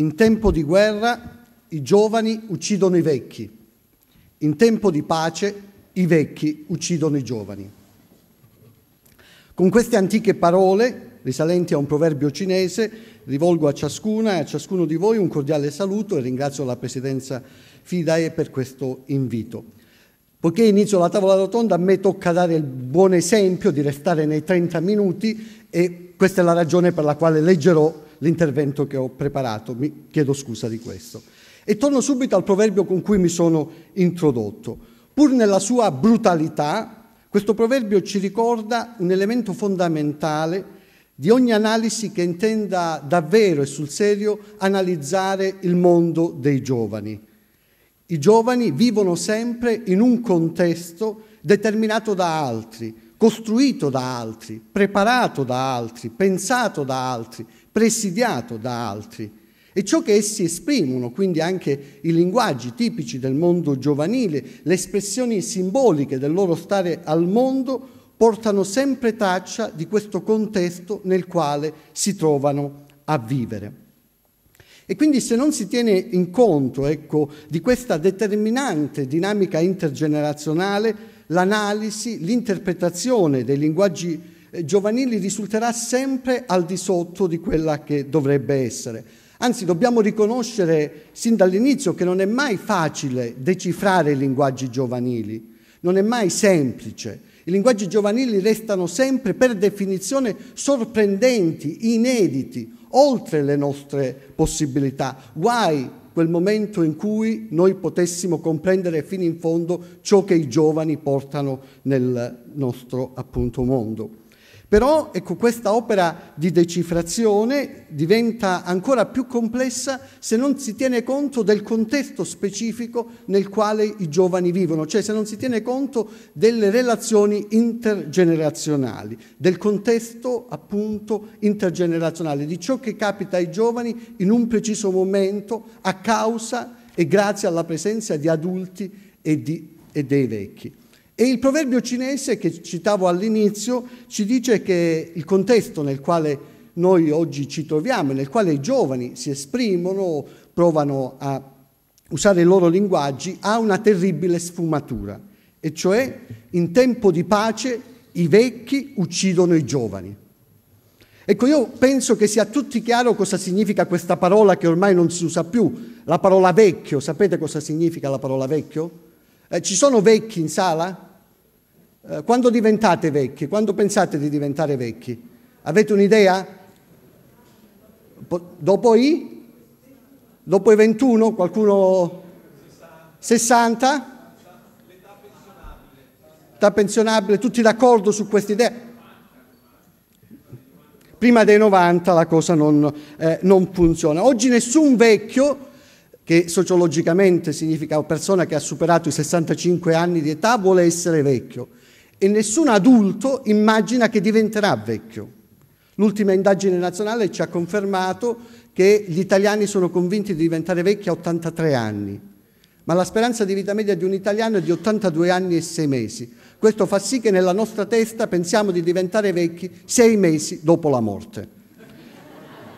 In tempo di guerra i giovani uccidono i vecchi, in tempo di pace i vecchi uccidono i giovani. Con queste antiche parole, risalenti a un proverbio cinese, rivolgo a ciascuna e a ciascuno di voi un cordiale saluto e ringrazio la Presidenza FIDAE per questo invito. Poiché inizio la tavola rotonda, a me tocca dare il buon esempio di restare nei 30 minuti e questa è la ragione per la quale leggerò l'intervento che ho preparato, mi chiedo scusa di questo. E torno subito al proverbio con cui mi sono introdotto. Pur nella sua brutalità, questo proverbio ci ricorda un elemento fondamentale di ogni analisi che intenda davvero e sul serio analizzare il mondo dei giovani. I giovani vivono sempre in un contesto determinato da altri, costruito da altri, preparato da altri, pensato da altri, presidiato da altri e ciò che essi esprimono, quindi anche i linguaggi tipici del mondo giovanile, le espressioni simboliche del loro stare al mondo, portano sempre traccia di questo contesto nel quale si trovano a vivere. E quindi se non si tiene in conto ecco, di questa determinante dinamica intergenerazionale, l'analisi, l'interpretazione dei linguaggi eh, giovanili risulterà sempre al di sotto di quella che dovrebbe essere. Anzi, dobbiamo riconoscere sin dall'inizio che non è mai facile decifrare i linguaggi giovanili, non è mai semplice. I linguaggi giovanili restano sempre per definizione sorprendenti, inediti, oltre le nostre possibilità. Guai quel momento in cui noi potessimo comprendere fino in fondo ciò che i giovani portano nel nostro appunto mondo. Però ecco, questa opera di decifrazione diventa ancora più complessa se non si tiene conto del contesto specifico nel quale i giovani vivono, cioè se non si tiene conto delle relazioni intergenerazionali, del contesto appunto intergenerazionale, di ciò che capita ai giovani in un preciso momento a causa e grazie alla presenza di adulti e, di, e dei vecchi. E il proverbio cinese che citavo all'inizio ci dice che il contesto nel quale noi oggi ci troviamo, nel quale i giovani si esprimono, provano a usare i loro linguaggi, ha una terribile sfumatura, e cioè in tempo di pace i vecchi uccidono i giovani. Ecco, io penso che sia a tutti chiaro cosa significa questa parola che ormai non si usa più, la parola vecchio. Sapete cosa significa la parola vecchio? Eh, ci sono vecchi in sala? Eh, quando diventate vecchi? Quando pensate di diventare vecchi? Avete un'idea? dopo i? Dopo i 21? Qualcuno? 60? Età pensionabile, tutti d'accordo su questa idea? Prima dei 90 la cosa non, eh, non funziona. Oggi nessun vecchio che sociologicamente significa persona che ha superato i 65 anni di età, vuole essere vecchio e nessun adulto immagina che diventerà vecchio. L'ultima indagine nazionale ci ha confermato che gli italiani sono convinti di diventare vecchi a 83 anni, ma la speranza di vita media di un italiano è di 82 anni e 6 mesi. Questo fa sì che nella nostra testa pensiamo di diventare vecchi 6 mesi dopo la morte.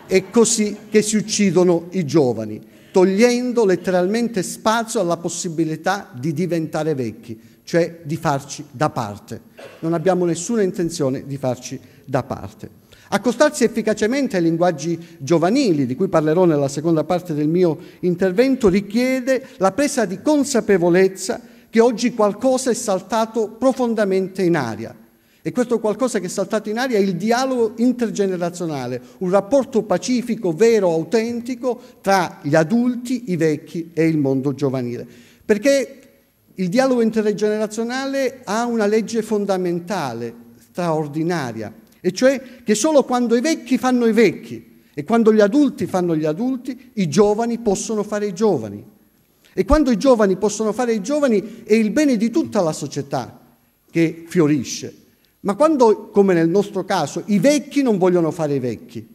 È così che si uccidono i giovani, togliendo letteralmente spazio alla possibilità di diventare vecchi cioè di farci da parte. Non abbiamo nessuna intenzione di farci da parte. Accostarsi efficacemente ai linguaggi giovanili, di cui parlerò nella seconda parte del mio intervento, richiede la presa di consapevolezza che oggi qualcosa è saltato profondamente in aria. E questo qualcosa che è saltato in aria è il dialogo intergenerazionale, un rapporto pacifico, vero, autentico tra gli adulti, i vecchi e il mondo giovanile. Perché il dialogo intergenerazionale ha una legge fondamentale, straordinaria, e cioè che solo quando i vecchi fanno i vecchi e quando gli adulti fanno gli adulti, i giovani possono fare i giovani. E quando i giovani possono fare i giovani è il bene di tutta la società che fiorisce. Ma quando, come nel nostro caso, i vecchi non vogliono fare i vecchi,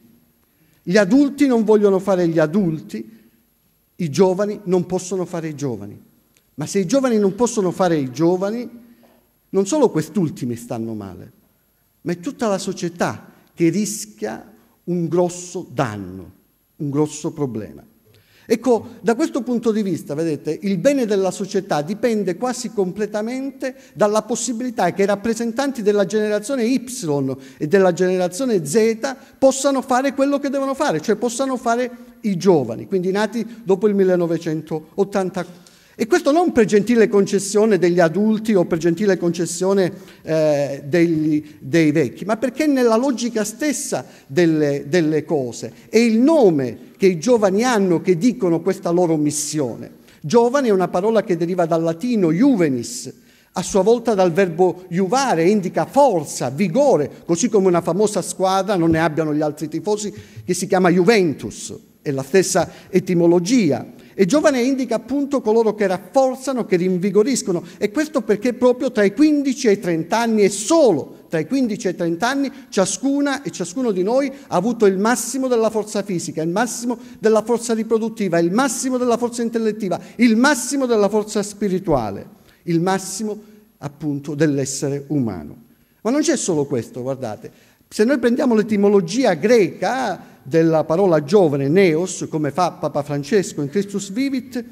gli adulti non vogliono fare gli adulti, i giovani non possono fare i giovani. Ma se i giovani non possono fare i giovani, non solo quest'ultimi stanno male, ma è tutta la società che rischia un grosso danno, un grosso problema. Ecco, da questo punto di vista, vedete, il bene della società dipende quasi completamente dalla possibilità che i rappresentanti della generazione Y e della generazione Z possano fare quello che devono fare, cioè possano fare i giovani, quindi nati dopo il 1984. E questo non per gentile concessione degli adulti o per gentile concessione eh, dei, dei vecchi, ma perché nella logica stessa delle, delle cose. È il nome che i giovani hanno che dicono questa loro missione. Giovane è una parola che deriva dal latino juvenis, a sua volta dal verbo juvare, indica forza, vigore, così come una famosa squadra, non ne abbiano gli altri tifosi, che si chiama Juventus, è la stessa etimologia. E giovane indica appunto coloro che rafforzano, che rinvigoriscono. E questo perché proprio tra i 15 e i 30 anni e solo tra i 15 e i 30 anni ciascuna e ciascuno di noi ha avuto il massimo della forza fisica, il massimo della forza riproduttiva, il massimo della forza intellettiva, il massimo della forza spirituale, il massimo appunto dell'essere umano. Ma non c'è solo questo, guardate. Se noi prendiamo l'etimologia greca, della parola giovane, neos, come fa Papa Francesco in Christus Vivit,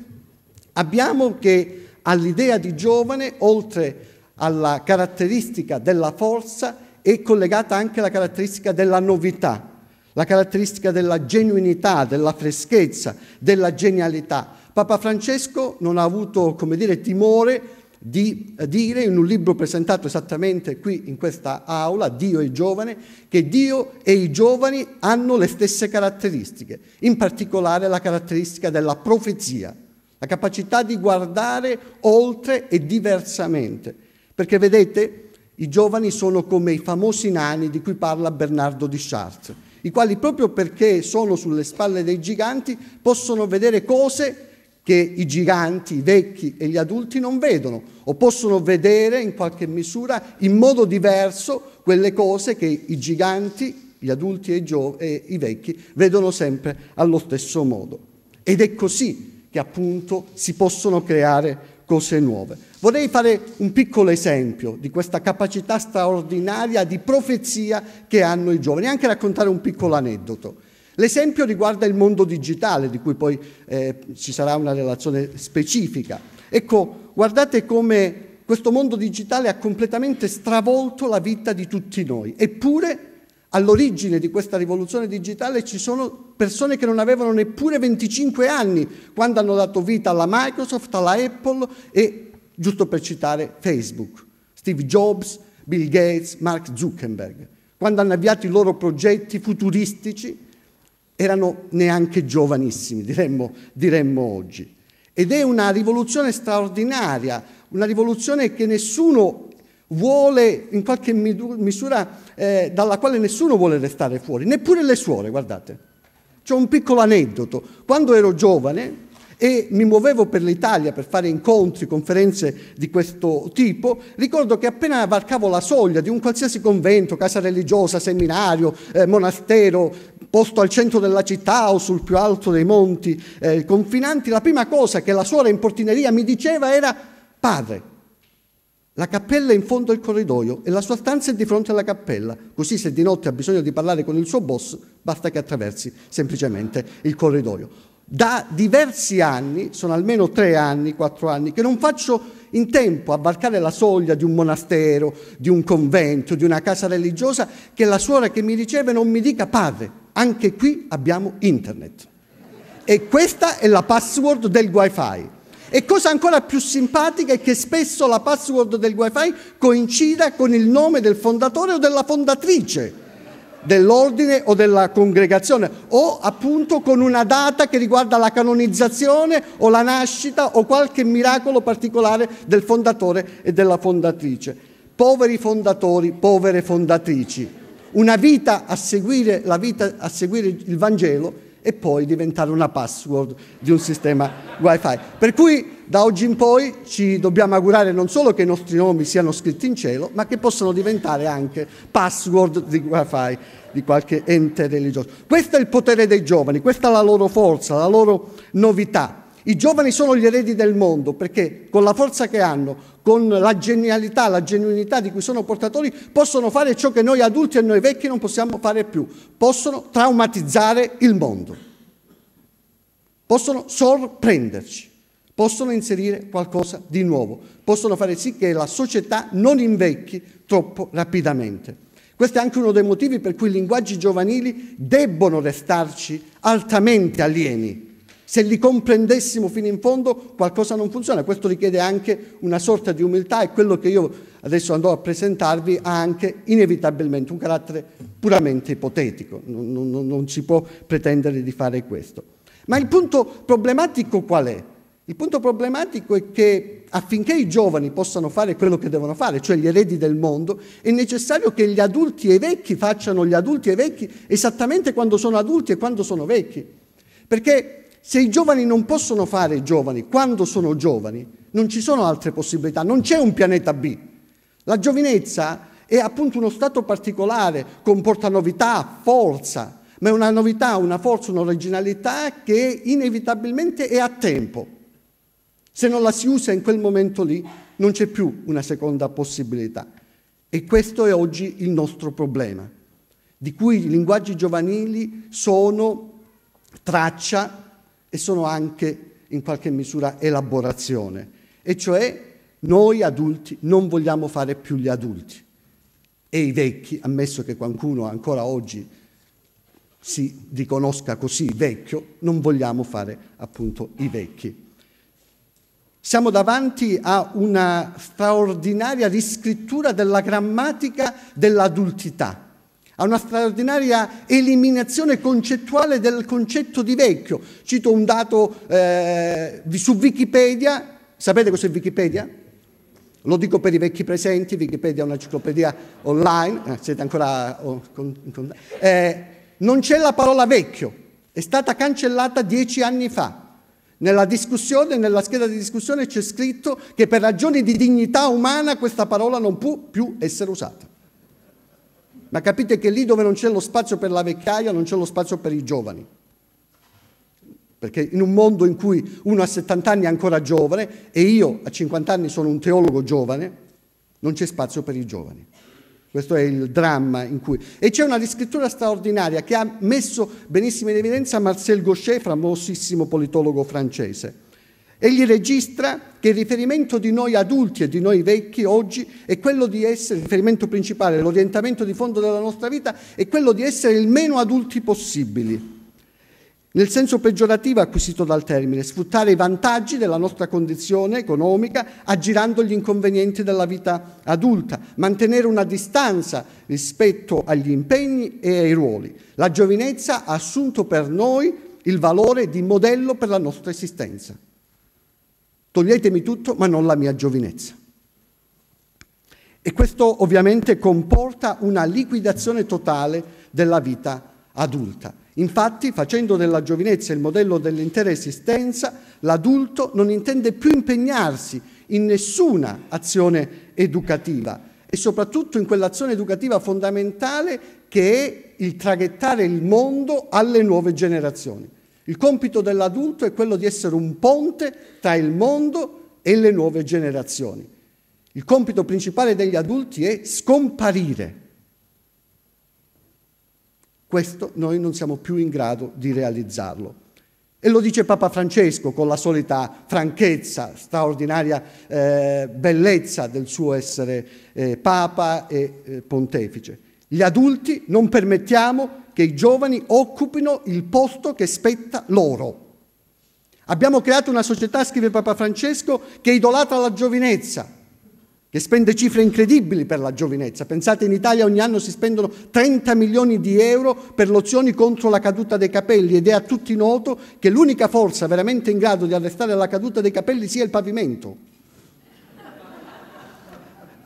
abbiamo che all'idea di giovane, oltre alla caratteristica della forza, è collegata anche la caratteristica della novità, la caratteristica della genuinità, della freschezza, della genialità. Papa Francesco non ha avuto, come dire, timore di eh, dire in un libro presentato esattamente qui in questa aula, Dio e i giovani, che Dio e i giovani hanno le stesse caratteristiche, in particolare la caratteristica della profezia, la capacità di guardare oltre e diversamente. Perché vedete, i giovani sono come i famosi nani di cui parla Bernardo di Chartres, i quali proprio perché sono sulle spalle dei giganti possono vedere cose che i giganti, i vecchi e gli adulti non vedono o possono vedere in qualche misura in modo diverso quelle cose che i giganti, gli adulti e i, gio- e i vecchi vedono sempre allo stesso modo. Ed è così che appunto si possono creare cose nuove. Vorrei fare un piccolo esempio di questa capacità straordinaria di profezia che hanno i giovani, anche raccontare un piccolo aneddoto. L'esempio riguarda il mondo digitale, di cui poi eh, ci sarà una relazione specifica. Ecco, guardate come questo mondo digitale ha completamente stravolto la vita di tutti noi, eppure all'origine di questa rivoluzione digitale ci sono persone che non avevano neppure 25 anni quando hanno dato vita alla Microsoft, alla Apple e, giusto per citare, Facebook, Steve Jobs, Bill Gates, Mark Zuckerberg, quando hanno avviato i loro progetti futuristici erano neanche giovanissimi, diremmo, diremmo oggi. Ed è una rivoluzione straordinaria, una rivoluzione che nessuno vuole, in qualche misura, eh, dalla quale nessuno vuole restare fuori, neppure le suore, guardate. C'è un piccolo aneddoto. Quando ero giovane, e mi muovevo per l'Italia per fare incontri, conferenze di questo tipo, ricordo che appena varcavo la soglia di un qualsiasi convento, casa religiosa, seminario, eh, monastero, posto al centro della città o sul più alto dei monti eh, confinanti, la prima cosa che la suora in portineria mi diceva era padre. La cappella è in fondo al corridoio e la sua stanza è di fronte alla cappella, così se di notte ha bisogno di parlare con il suo boss basta che attraversi semplicemente il corridoio da diversi anni, sono almeno tre anni, quattro anni, che non faccio in tempo a varcare la soglia di un monastero, di un convento, di una casa religiosa, che la suora che mi riceve non mi dica padre, anche qui abbiamo internet. E questa è la password del wifi. E cosa ancora più simpatica è che spesso la password del wifi coincida con il nome del fondatore o della fondatrice dell'ordine o della congregazione o appunto con una data che riguarda la canonizzazione o la nascita o qualche miracolo particolare del fondatore e della fondatrice. Poveri fondatori, povere fondatrici. Una vita a seguire, vita a seguire il Vangelo e poi diventare una password di un sistema wifi. Per cui da oggi in poi ci dobbiamo augurare non solo che i nostri nomi siano scritti in cielo, ma che possano diventare anche password di wifi di qualche ente religioso. Questo è il potere dei giovani, questa è la loro forza, la loro novità. I giovani sono gli eredi del mondo perché con la forza che hanno, con la genialità, la genuinità di cui sono portatori, possono fare ciò che noi adulti e noi vecchi non possiamo fare più. Possono traumatizzare il mondo. Possono sorprenderci. Possono inserire qualcosa di nuovo. Possono fare sì che la società non invecchi troppo rapidamente. Questo è anche uno dei motivi per cui i linguaggi giovanili debbono restarci altamente alieni se li comprendessimo fino in fondo qualcosa non funziona, questo richiede anche una sorta di umiltà e quello che io adesso andrò a presentarvi ha anche inevitabilmente un carattere puramente ipotetico, non, non, non si può pretendere di fare questo. Ma il punto problematico qual è? Il punto problematico è che affinché i giovani possano fare quello che devono fare, cioè gli eredi del mondo, è necessario che gli adulti e i vecchi facciano gli adulti e i vecchi esattamente quando sono adulti e quando sono vecchi. Perché se i giovani non possono fare giovani quando sono giovani, non ci sono altre possibilità, non c'è un pianeta B. La giovinezza è appunto uno stato particolare, comporta novità, forza, ma è una novità, una forza, un'originalità che inevitabilmente è a tempo. Se non la si usa in quel momento lì, non c'è più una seconda possibilità. E questo è oggi il nostro problema, di cui i linguaggi giovanili sono traccia e sono anche in qualche misura elaborazione, e cioè noi adulti non vogliamo fare più gli adulti e i vecchi, ammesso che qualcuno ancora oggi si riconosca così vecchio, non vogliamo fare appunto i vecchi. Siamo davanti a una straordinaria riscrittura della grammatica dell'adultità a una straordinaria eliminazione concettuale del concetto di vecchio. Cito un dato eh, su Wikipedia, sapete cos'è Wikipedia? Lo dico per i vecchi presenti, Wikipedia è un'enciclopedia online, eh, siete ancora... Oh, con, con, eh, non c'è la parola vecchio, è stata cancellata dieci anni fa. Nella discussione, nella scheda di discussione c'è scritto che per ragioni di dignità umana questa parola non può più essere usata. Ma capite che lì dove non c'è lo spazio per la vecchiaia non c'è lo spazio per i giovani. Perché in un mondo in cui uno a 70 anni è ancora giovane e io a 50 anni sono un teologo giovane, non c'è spazio per i giovani. Questo è il dramma in cui... E c'è una riscrittura straordinaria che ha messo benissimo in evidenza Marcel Gauchet, famosissimo politologo francese Egli registra che il riferimento di noi adulti e di noi vecchi oggi è quello di essere, il riferimento principale, l'orientamento di fondo della nostra vita è quello di essere il meno adulti possibili. Nel senso peggiorativo acquisito dal termine, sfruttare i vantaggi della nostra condizione economica aggirando gli inconvenienti della vita adulta, mantenere una distanza rispetto agli impegni e ai ruoli. La giovinezza ha assunto per noi il valore di modello per la nostra esistenza. Toglietemi tutto, ma non la mia giovinezza. E questo ovviamente comporta una liquidazione totale della vita adulta. Infatti, facendo della giovinezza il modello dell'intera esistenza, l'adulto non intende più impegnarsi in nessuna azione educativa e soprattutto in quell'azione educativa fondamentale che è il traghettare il mondo alle nuove generazioni. Il compito dell'adulto è quello di essere un ponte tra il mondo e le nuove generazioni. Il compito principale degli adulti è scomparire. Questo noi non siamo più in grado di realizzarlo. E lo dice Papa Francesco con la solita franchezza, straordinaria eh, bellezza del suo essere eh, Papa e eh, Pontefice. Gli adulti non permettiamo che i giovani occupino il posto che spetta loro. Abbiamo creato una società, scrive Papa Francesco, che idolatra la giovinezza, che spende cifre incredibili per la giovinezza. Pensate, in Italia ogni anno si spendono 30 milioni di euro per lozioni contro la caduta dei capelli ed è a tutti noto che l'unica forza veramente in grado di arrestare la caduta dei capelli sia il pavimento.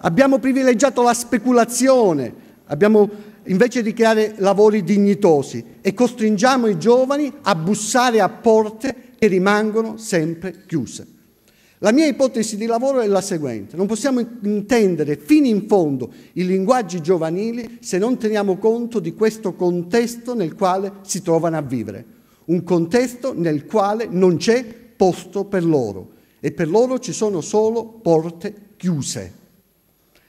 Abbiamo privilegiato la speculazione, abbiamo invece di creare lavori dignitosi e costringiamo i giovani a bussare a porte che rimangono sempre chiuse. La mia ipotesi di lavoro è la seguente, non possiamo intendere fino in fondo i linguaggi giovanili se non teniamo conto di questo contesto nel quale si trovano a vivere, un contesto nel quale non c'è posto per loro e per loro ci sono solo porte chiuse.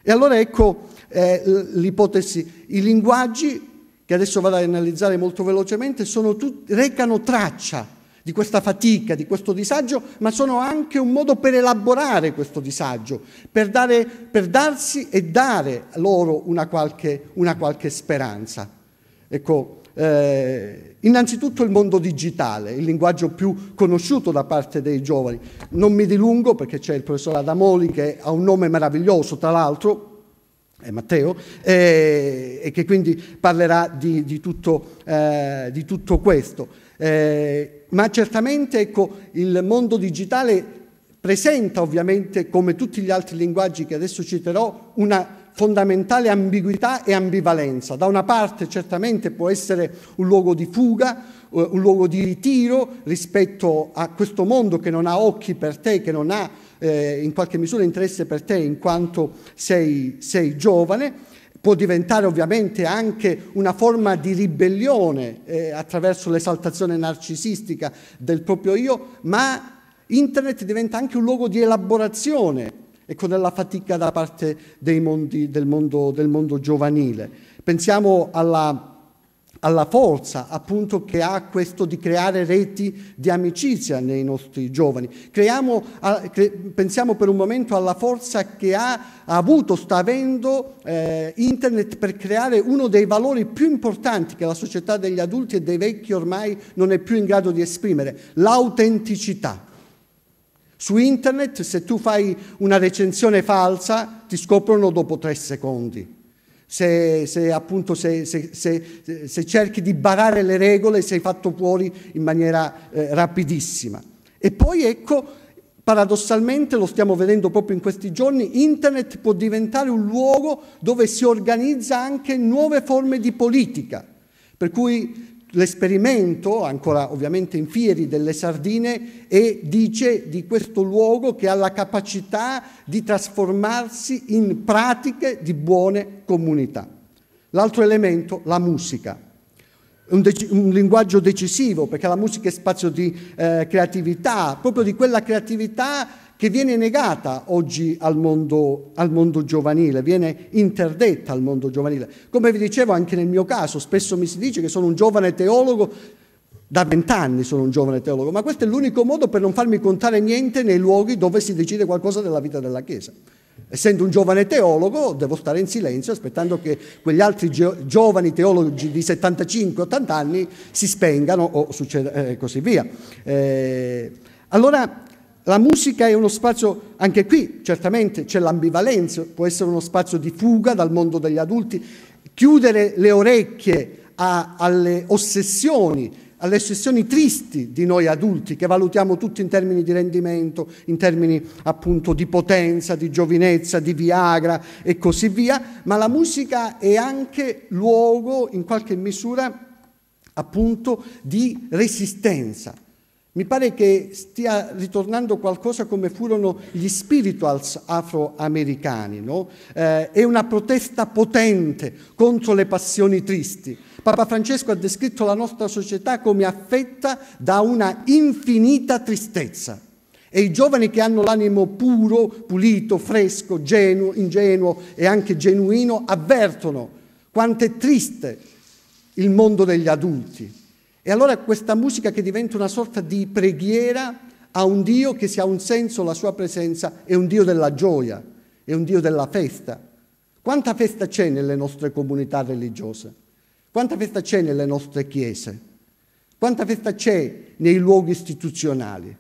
E allora ecco eh, l'ipotesi, i linguaggi che adesso vado ad analizzare molto velocemente, tut- recano traccia di questa fatica, di questo disagio, ma sono anche un modo per elaborare questo disagio, per, dare, per darsi e dare loro una qualche, una qualche speranza. Ecco, eh, innanzitutto il mondo digitale, il linguaggio più conosciuto da parte dei giovani. Non mi dilungo perché c'è il professor Adamoli che ha un nome meraviglioso, tra l'altro, è Matteo, eh, e che quindi parlerà di, di, tutto, eh, di tutto, questo. Eh, ma certamente ecco, il mondo digitale presenta ovviamente, come tutti gli altri linguaggi che adesso citerò, una fondamentale ambiguità e ambivalenza. Da una parte certamente può essere un luogo di fuga, eh, un luogo di ritiro rispetto a questo mondo che non ha occhi per te, che non ha eh, in qualche misura interesse per te in quanto sei, sei giovane, può diventare ovviamente anche una forma di ribellione eh, attraverso l'esaltazione narcisistica del proprio io, ma internet diventa anche un luogo di elaborazione ecco, della fatica da parte mondi, del, mondo, del, mondo, giovanile. Pensiamo alla, alla forza appunto che ha questo di creare reti di amicizia nei nostri giovani. Creiamo, pensiamo per un momento alla forza che ha, avuto, sta avendo eh, internet per creare uno dei valori più importanti che la società degli adulti e dei vecchi ormai non è più in grado di esprimere, l'autenticità. Su internet se tu fai una recensione falsa ti scoprono dopo tre secondi. Se, se, appunto, se, se, cerchi di barare le regole sei fatto fuori in maniera eh, rapidissima. E poi ecco, paradossalmente lo stiamo vedendo proprio in questi giorni, internet può diventare un luogo dove si organizza anche nuove forme di politica. Per cui l'esperimento, ancora ovviamente in fieri, delle sardine e dice di questo luogo che ha la capacità di trasformarsi in pratiche di buone comunità. L'altro elemento, la musica. Un, un, linguaggio decisivo perché la musica è spazio di eh, creatività, proprio di quella creatività che viene negata oggi al mondo, al mondo, giovanile, viene interdetta al mondo giovanile. Come vi dicevo anche nel mio caso, spesso mi si dice che sono un giovane teologo, da vent'anni sono un giovane teologo, ma questo è l'unico modo per non farmi contare niente nei luoghi dove si decide qualcosa della vita della Chiesa. Essendo un giovane teologo devo stare in silenzio aspettando che quegli altri giovani teologi di 75-80 anni si spengano o succeda, eh, così via. Eh, allora la musica è uno spazio, anche qui certamente c'è l'ambivalenza, può essere uno spazio di fuga dal mondo degli adulti, chiudere le orecchie a, alle ossessioni, alle ossessioni tristi di noi adulti che valutiamo tutti in termini di rendimento, in termini appunto di potenza, di giovinezza, di Viagra e così via, ma la musica è anche luogo in qualche misura appunto di resistenza mi pare che stia ritornando qualcosa come furono gli spirituals afroamericani, no? eh, è una protesta potente contro le passioni tristi. Papa Francesco ha descritto la nostra società come affetta da una infinita tristezza. E i giovani che hanno l'animo puro, pulito, fresco, genuo, ingenuo e anche genuino avvertono quanto è triste il mondo degli adulti, e allora questa musica che diventa una sorta di preghiera a un Dio che se ha un senso la sua presenza è un Dio della gioia, è un Dio della festa. Quanta festa c'è nelle nostre comunità religiose? Quanta festa c'è nelle nostre chiese? Quanta festa c'è nei luoghi istituzionali?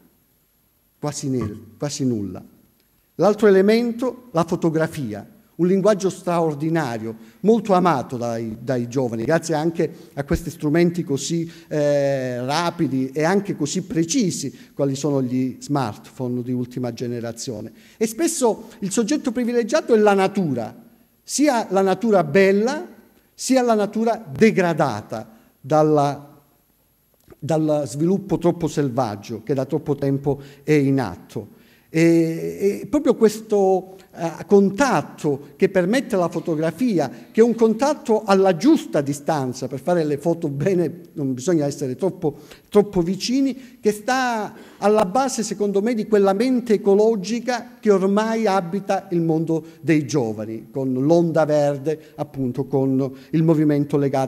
Quasi, nel, quasi nulla. L'altro elemento, la fotografia un linguaggio straordinario, molto amato dai, dai giovani, grazie anche a questi strumenti così eh, rapidi e anche così precisi, quali sono gli smartphone di ultima generazione. E spesso il soggetto privilegiato è la natura, sia la natura bella, sia la natura degradata dalla dal sviluppo troppo selvaggio che da troppo tempo è in atto. E, e proprio questo eh, contatto che permette la fotografia, che è un contatto alla giusta distanza, per fare le foto bene non bisogna essere troppo, troppo vicini, che sta alla base, secondo me, di quella mente ecologica che ormai abita il mondo dei giovani, con l'onda verde, appunto, con il movimento legato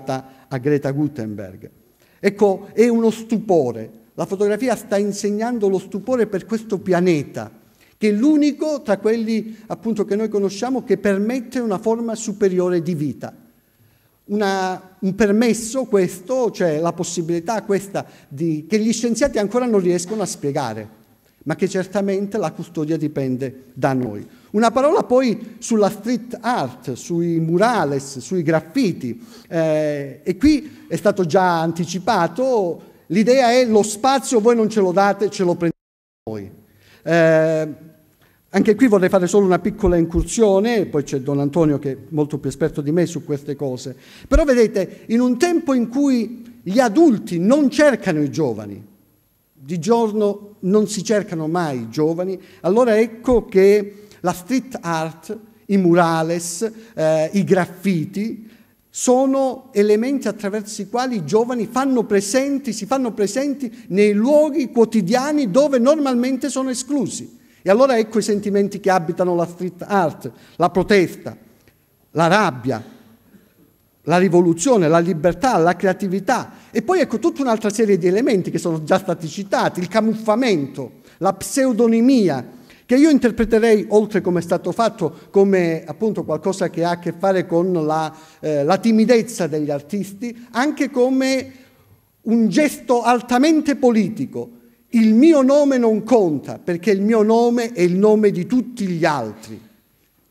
a Greta Gutenberg. Ecco, è uno stupore la fotografia sta insegnando lo stupore per questo pianeta, che è l'unico tra quelli appunto che noi conosciamo che permette una forma superiore di vita. Una, un permesso questo, cioè la possibilità questa di, che gli scienziati ancora non riescono a spiegare, ma che certamente la custodia dipende da noi. Una parola poi sulla street art, sui murales, sui graffiti. Eh, e qui è stato già anticipato, L'idea è lo spazio voi non ce lo date, ce lo prendete noi. Eh, anche qui vorrei fare solo una piccola incursione, poi c'è Don Antonio che è molto più esperto di me su queste cose. Però vedete, in un tempo in cui gli adulti non cercano i giovani, di giorno non si cercano mai i giovani, allora ecco che la street art, i murales, eh, i graffiti, sono elementi attraverso i quali i giovani fanno presenti, si fanno presenti nei luoghi quotidiani dove normalmente sono esclusi. E allora ecco i sentimenti che abitano la street art, la protesta, la rabbia, la rivoluzione, la libertà, la creatività. E poi ecco tutta un'altra serie di elementi che sono già stati citati, il camuffamento, la pseudonimia, che io interpreterei, oltre come è stato fatto, come appunto qualcosa che ha a che fare con la, eh, la timidezza degli artisti, anche come un gesto altamente politico. Il mio nome non conta perché il mio nome è il nome di tutti gli altri.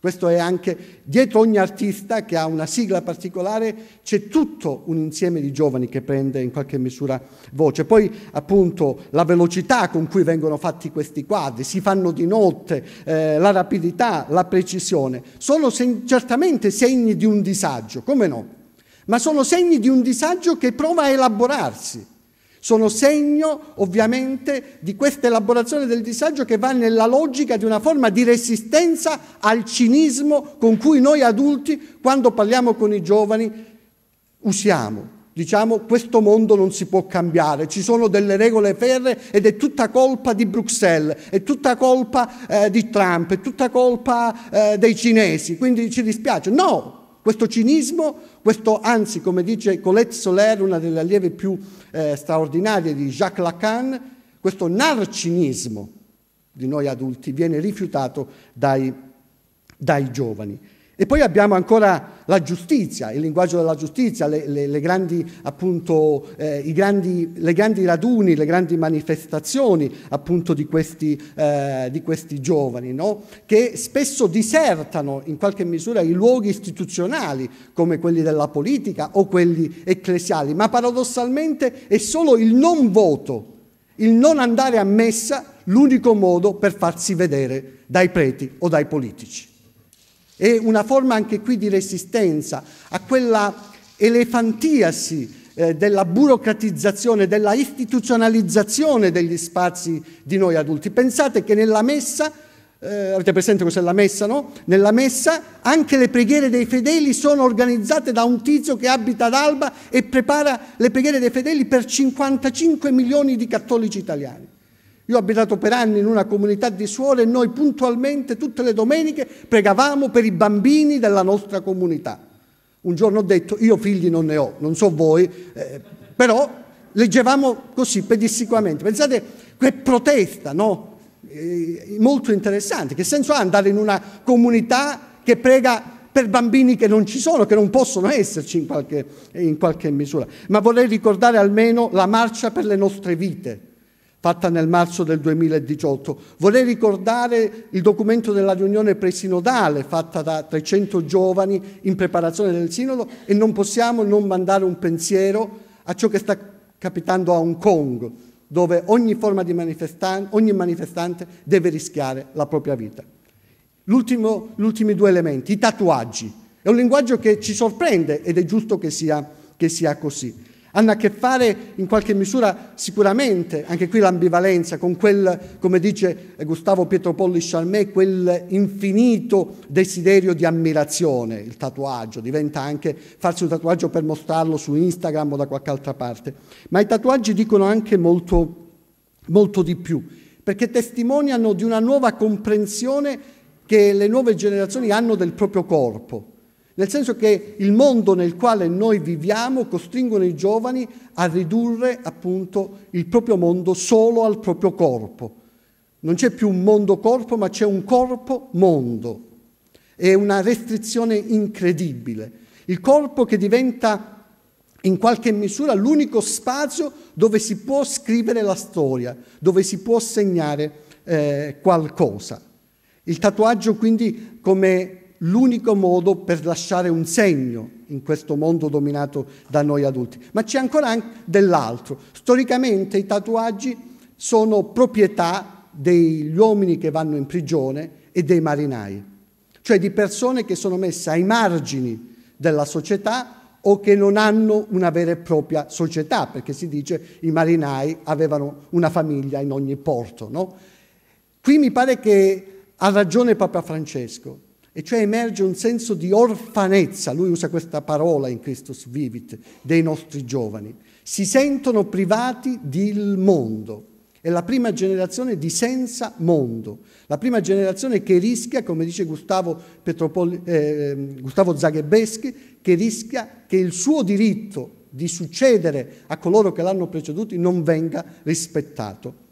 Questo è anche dietro ogni artista che ha una sigla particolare c'è tutto un insieme di giovani che prende in qualche misura voce. Poi appunto la velocità con cui vengono fatti questi quadri, si fanno di notte, eh, la rapidità, la precisione, sono sen- certamente segni di un disagio, come no? Ma sono segni di un disagio che prova a elaborarsi sono segno ovviamente di questa elaborazione del disagio che va nella logica di una forma di resistenza al cinismo con cui noi adulti, quando parliamo con i giovani, usiamo. Diciamo questo mondo non si può cambiare, ci sono delle regole ferre ed è tutta colpa di Bruxelles, è tutta colpa eh, di Trump, è tutta colpa eh, dei cinesi, quindi ci dispiace. No, questo cinismo, questo anzi, come dice Colette Soler, una delle allievi più eh, straordinarie di Jacques Lacan, questo narcinismo di noi adulti viene rifiutato dai, dai giovani. E poi abbiamo ancora la giustizia, il linguaggio della giustizia, le, le, le, grandi, appunto, eh, grandi, le grandi, raduni, le grandi manifestazioni appunto, di, questi, eh, di questi, giovani, no? che spesso disertano in qualche misura i luoghi istituzionali come quelli della politica o quelli ecclesiali, ma paradossalmente è solo il non voto, il non andare a messa l'unico modo per farsi vedere dai preti o dai politici. È una forma anche qui di resistenza a quella elefantiasi eh, della burocratizzazione, della istituzionalizzazione degli spazi di noi adulti. Pensate che nella messa eh, avete presente cos'è la messa, no? Nella messa anche le preghiere dei fedeli sono organizzate da un tizio che abita ad Alba e prepara le preghiere dei fedeli per 55 milioni di cattolici italiani. Io ho abitato per anni in una comunità di suore e noi puntualmente tutte le domeniche pregavamo per i bambini della nostra comunità. Un giorno ho detto, io figli non ne ho, non so voi, eh, però leggevamo così pedissequamente. Pensate, che protesta, no? Eh, molto interessante. Che senso ha andare in una comunità che prega per bambini che non ci sono, che non possono esserci in qualche, in qualche misura. Ma vorrei ricordare almeno la marcia per le nostre vite, fatta nel marzo del 2018. Vorrei ricordare il documento della riunione presinodale fatta da 300 giovani in preparazione del sinodo e non possiamo non mandare un pensiero a ciò che sta capitando a Hong Kong, dove ogni, manifestan ogni manifestante deve rischiare la propria vita. L'ultimo, gli ultimi due elementi, i tatuaggi. È un linguaggio che ci sorprende ed è giusto che sia, che sia così hanno a che fare in qualche misura sicuramente, anche qui l'ambivalenza, con quel, come dice Gustavo Pietropolli Charmé, quel infinito desiderio di ammirazione, il tatuaggio, diventa anche farsi un tatuaggio per mostrarlo su Instagram o da qualche altra parte, ma i tatuaggi dicono anche molto, molto di più, perché testimoniano di una nuova comprensione che le nuove generazioni hanno del proprio corpo nel senso che il mondo nel quale noi viviamo costringono i giovani a ridurre appunto il proprio mondo solo al proprio corpo. Non c'è più un mondo corpo, ma c'è un corpo mondo. È una restrizione incredibile. Il corpo che diventa in qualche misura l'unico spazio dove si può scrivere la storia, dove si può segnare eh, qualcosa. Il tatuaggio quindi come l'unico modo per lasciare un segno in questo mondo dominato da noi adulti. Ma c'è ancora anche dell'altro. Storicamente i tatuaggi sono proprietà degli uomini che vanno in prigione e dei marinai, cioè di persone che sono messe ai margini della società o che non hanno una vera e propria società, perché si dice i marinai avevano una famiglia in ogni porto. No? Qui mi pare che ha ragione Papa Francesco, e cioè emerge un senso di orfanezza, lui usa questa parola in Christus Vivit, dei nostri giovani. Si sentono privati del mondo. È la prima generazione di senza mondo, la prima generazione che rischia, come dice Gustavo, Petropoli, eh, Gustavo Zaghebbeschi, che rischia che il suo diritto di succedere a coloro che l'hanno preceduto non venga rispettato.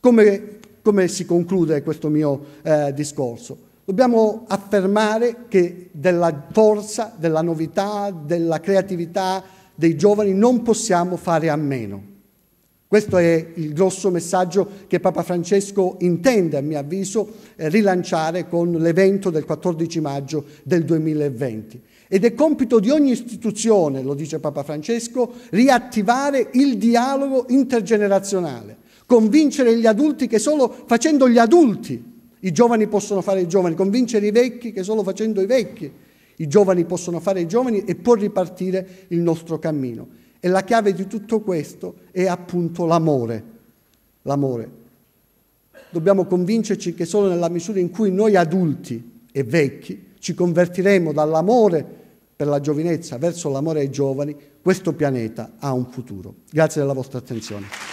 Come, come si conclude questo mio eh, discorso? Dobbiamo affermare che della forza, della novità, della creatività dei giovani non possiamo fare a meno. Questo è il grosso messaggio che Papa Francesco intende, a mio avviso, eh, rilanciare con l'evento del 14 maggio del 2020. Ed è compito di ogni istituzione, lo dice Papa Francesco, riattivare il dialogo intergenerazionale, convincere gli adulti che solo facendo gli adulti i giovani possono fare i giovani, convincere i vecchi che solo facendo i vecchi i giovani possono fare i giovani e può ripartire il nostro cammino. E la chiave di tutto questo è appunto l'amore. L'amore. Dobbiamo convincerci che solo nella misura in cui noi adulti e vecchi ci convertiremo dall'amore per la giovinezza verso l'amore ai giovani, questo pianeta ha un futuro. Grazie della vostra attenzione.